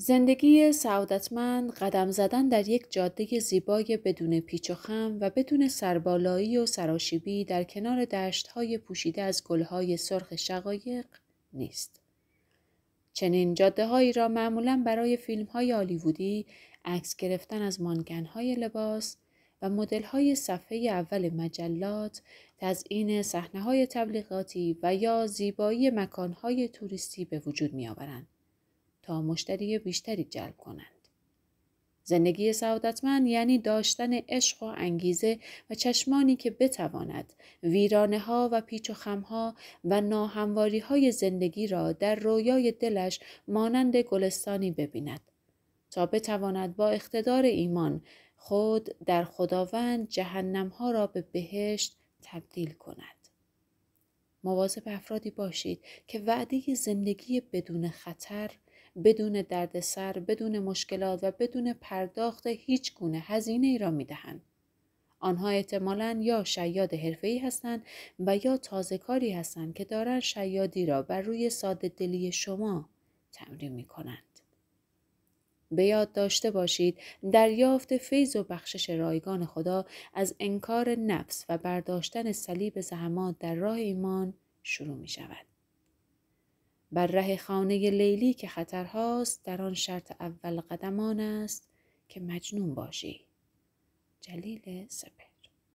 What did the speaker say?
زندگی سعادتمند قدم زدن در یک جاده زیبای بدون پیچ و خم و بدون سربالایی و سراشیبی در کنار دشتهای پوشیده از گلهای سرخ شقایق نیست. چنین جاده هایی را معمولا برای فیلم های آلیوودی عکس گرفتن از مانگن های لباس و مدل های صفحه اول مجلات، تزئین صحنه های تبلیغاتی و یا زیبایی مکان های توریستی به وجود می آورند. تا مشتری بیشتری جلب کنند. زندگی سعادتمند یعنی داشتن عشق و انگیزه و چشمانی که بتواند ویرانه ها و پیچ و خم ها و ناهمواری های زندگی را در رویای دلش مانند گلستانی ببیند تا بتواند با اقتدار ایمان خود در خداوند جهنم ها را به بهشت تبدیل کند. مواظب افرادی باشید که وعده زندگی بدون خطر بدون دردسر، بدون مشکلات و بدون پرداخت هیچ گونه هزینه ای را می دهند. آنها احتمالا یا شیاد حرفه‌ای هستند و یا تازه کاری هستند که دارن شیادی را بر روی ساده دلی شما تمرین می کنند. به یاد داشته باشید دریافت فیض و بخشش رایگان خدا از انکار نفس و برداشتن صلیب زحمات در راه ایمان شروع می شود. بر ره خانه لیلی که خطرهاست در آن شرط اول قدمان است که مجنون باشی جلیل سپه